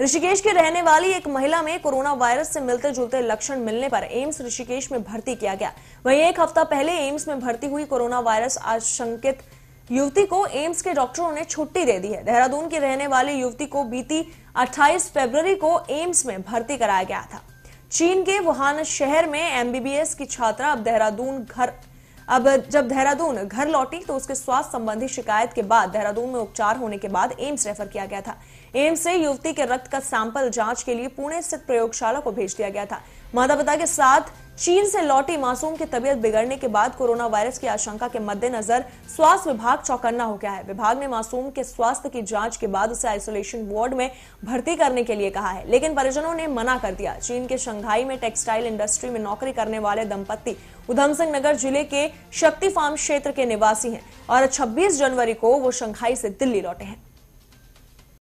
ऋषिकेश के रहने वाली एक महिला में कोरोना वायरस से मिलते जुलते लक्षण मिलने पर एम्स ऋषिकेश में भर्ती किया गया वहीं एक हफ्ता पहले एम्स में भर्ती हुई कोरोना वायरस आशंकित युवती को एम्स के डॉक्टरों ने छुट्टी दे दी है देहरादून की रहने वाली युवती को बीती 28 फरवरी को एम्स में भर्ती कराया गया था चीन के वुहान शहर में एमबीबीएस की छात्रा अब देहरादून घर अब जब देहरादून घर लौटी तो उसके स्वास्थ्य संबंधी शिकायत के बाद देहरादून में उपचार होने के बाद एम्स रेफर किया गया था एम्स से युवती के रक्त का सैंपल जांच के लिए पुणे स्थित प्रयोगशाला को भेज दिया गया था माता पिता के साथ चीन से लौटे मासूम की तबीयत बिगड़ने के बाद कोरोना वायरस की आशंका के मद्देनजर स्वास्थ्य विभाग चौकन्ना हो गया है विभाग ने मासूम के स्वास्थ्य की जांच के बाद उसे आइसोलेशन वार्ड में भर्ती करने के लिए कहा है लेकिन परिजनों ने मना कर दिया चीन के शंघाई में टेक्सटाइल इंडस्ट्री में नौकरी करने वाले दंपत्ति उधम सिंह नगर जिले के शक्ति फार्म क्षेत्र के निवासी हैं और 26 जनवरी को वो शंघाई से दिल्ली लौटे हैं